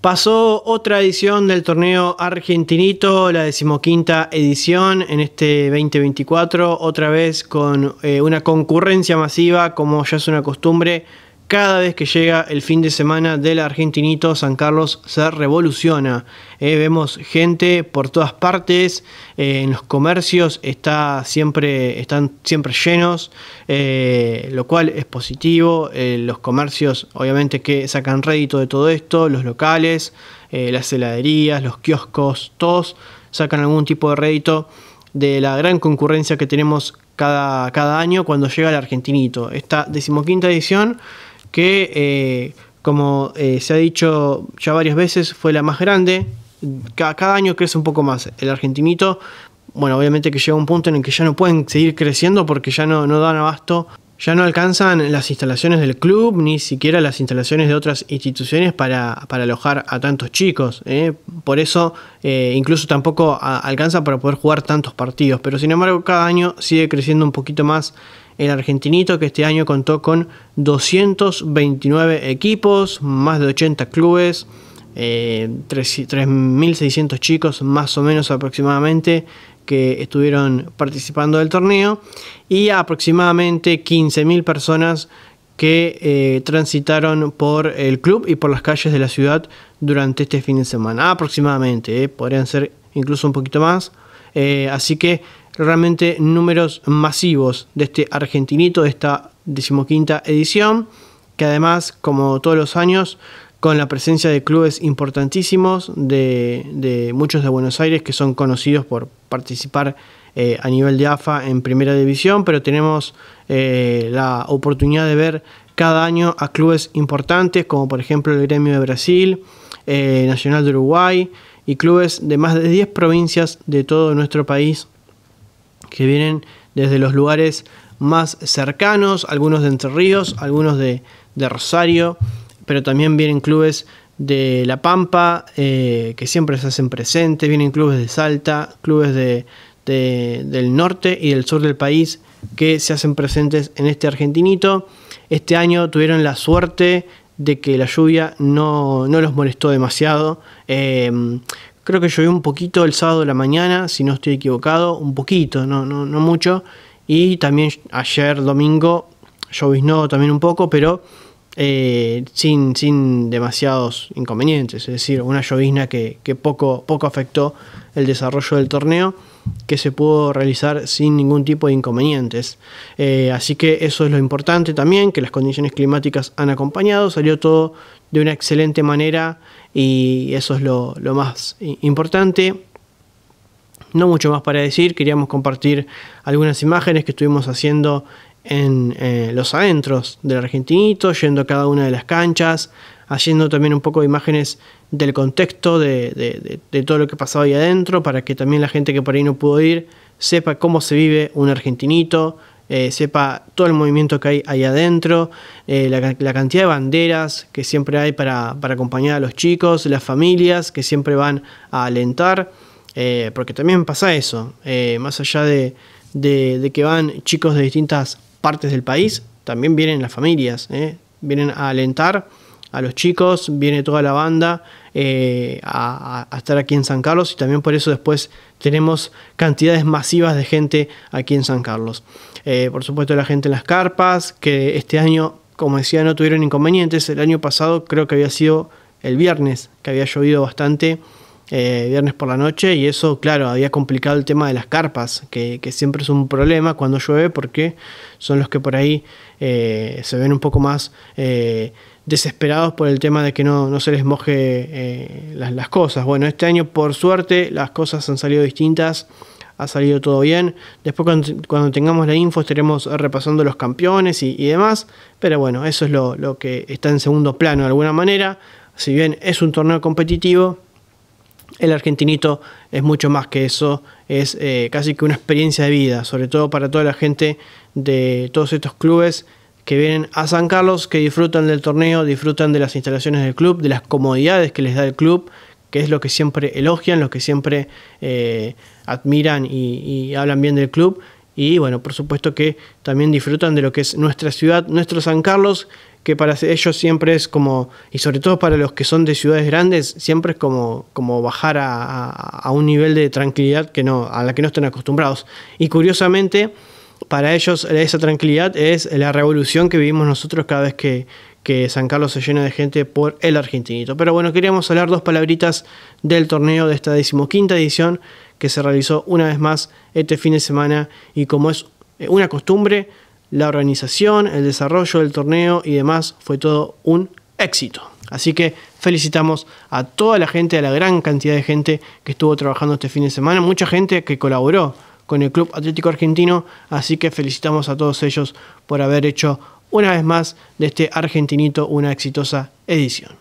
Pasó otra edición del torneo argentinito, la decimoquinta edición en este 2024, otra vez con eh, una concurrencia masiva, como ya es una costumbre, cada vez que llega el fin de semana del argentinito, San Carlos se revoluciona. Eh, vemos gente por todas partes, eh, en los comercios está siempre, están siempre llenos, eh, lo cual es positivo. los comercios obviamente que sacan rédito de todo esto, los locales, las heladerías, los kioscos, todos sacan algún tipo de rédito de la gran concurrencia que tenemos cada, cada año cuando llega el argentinito. Esta decimoquinta edición que eh, como eh, se ha dicho ya varias veces, fue la más grande. Cada, año crece un poco más. El argentinito, bueno, obviamente que llega un punto en el que ya no pueden seguir creciendo porque ya no, no dan abasto. Ya no alcanzan las instalaciones del club, ni siquiera las instalaciones de otras instituciones para, alojar a tantos chicos. ¿eh? Por eso incluso tampoco alcanza para poder jugar tantos partidos. Pero sin embargo cada año sigue creciendo un poquito más el argentinito que este año contó con 229 equipos, más de 80 clubes, 3.600 eh, chicos más o menos aproximadamente que estuvieron participando del torneo y aproximadamente 15.000 personas que eh, transitaron por el club y por las calles de la ciudad durante este fin de semana. Aproximadamente, eh, podrían ser incluso un poquito más. así que realmente números masivos de este argentinito, de esta decimoquinta edición, que además, como todos los años, con la presencia de clubes importantísimos, de, muchos de Buenos Aires que son conocidos por participar eh, a nivel de AFA en primera división, pero tenemos eh, la oportunidad de ver cada año a clubes importantes, como por ejemplo el Gremio de Brasil, eh, Nacional de Uruguay, y clubes de más de 10 provincias de todo nuestro país que vienen desde los lugares más cercanos, algunos de Entre Ríos, algunos de, Rosario, pero también vienen clubes de La Pampa, eh, que siempre se hacen presentes, vienen clubes de Salta, clubes de, del norte y del sur del país que se hacen presentes en este argentinito. Este año tuvieron la suerte de que la lluvia no, los molestó demasiado. Eh, Creo que llovió un poquito el sábado de la mañana, si no estoy equivocado, un poquito, no, no, no mucho. Y también ayer domingo lloviznó también un poco, pero eh, sin, sin, demasiados inconvenientes, es decir, una llovizna que, poco, poco afectó el desarrollo del torneo que se pudo realizar sin ningún tipo de inconvenientes. Eh, así que eso es lo importante también, que las condiciones climáticas han acompañado, salió todo de una excelente manera y eso es lo, lo más importante. No mucho más para decir, queríamos compartir algunas imágenes que estuvimos haciendo en eh, los adentros del argentinito, yendo a cada una de las canchas, haciendo también un poco de imágenes del contexto de, todo lo que pasaba ahí adentro, para que también la gente que por ahí no pudo ir sepa cómo se vive un argentinito, eh, sepa todo el movimiento que hay ahí adentro, eh, la, cantidad de banderas que siempre hay para, para, acompañar a los chicos, las familias que siempre van a alentar, porque también pasa eso, más allá de que van chicos de distintas partes del país, también vienen las familias, ¿eh? vienen a alentar a los chicos, viene toda la banda eh, a, estar aquí en San Carlos y también por eso después tenemos cantidades masivas de gente aquí en San Carlos. Eh, por supuesto la gente en las carpas, que este año, como decía, no tuvieron inconvenientes. El año pasado creo que había sido el viernes, que había llovido bastante eh, viernes por la noche y eso, claro, había complicado el tema de las carpas, que, siempre es un problema cuando llueve porque son los que por ahí eh, se ven un poco más eh, desesperados por el tema de que no, no se les moje las, cosas. Bueno, este año por suerte las cosas han salido distintas ha salido todo bien. Después cuando, tengamos la info estaremos repasando los campeones y, y demás. Pero bueno, eso es lo, lo, que está en segundo plano de alguna manera. Si bien es un torneo competitivo, el argentinito es mucho más que eso, es eh, casi que una experiencia de vida, sobre todo para toda la gente de todos estos clubes que vienen a San Carlos, que disfrutan del torneo, disfrutan de las instalaciones del club, de las comodidades que les da el club, que es lo que siempre elogian, lo que siempre eh, admiran y hablan bien del club y bueno, por supuesto que también disfrutan de lo que es nuestra ciudad, nuestro San Carlos, que para ellos siempre es como, y sobre todo para los que son de ciudades grandes, siempre es como, como bajar a, un nivel de tranquilidad que no, a la que no están acostumbrados. Y curiosamente, para ellos esa tranquilidad es la revolución que vivimos nosotros cada vez que, que San Carlos se llena de gente por el argentinito. Pero bueno, queríamos hablar dos palabritas del torneo de esta decimoquinta edición que se realizó una vez más este fin de semana y como es eh, una costumbre, la organización, el desarrollo del torneo y demás fue todo un éxito. Así que felicitamos a toda la gente, a la gran cantidad de gente que estuvo trabajando este fin de semana, mucha gente que colaboró con el Club Atlético Argentino, así que felicitamos a todos ellos por haber hecho una vez más de este Argentinito una exitosa edición.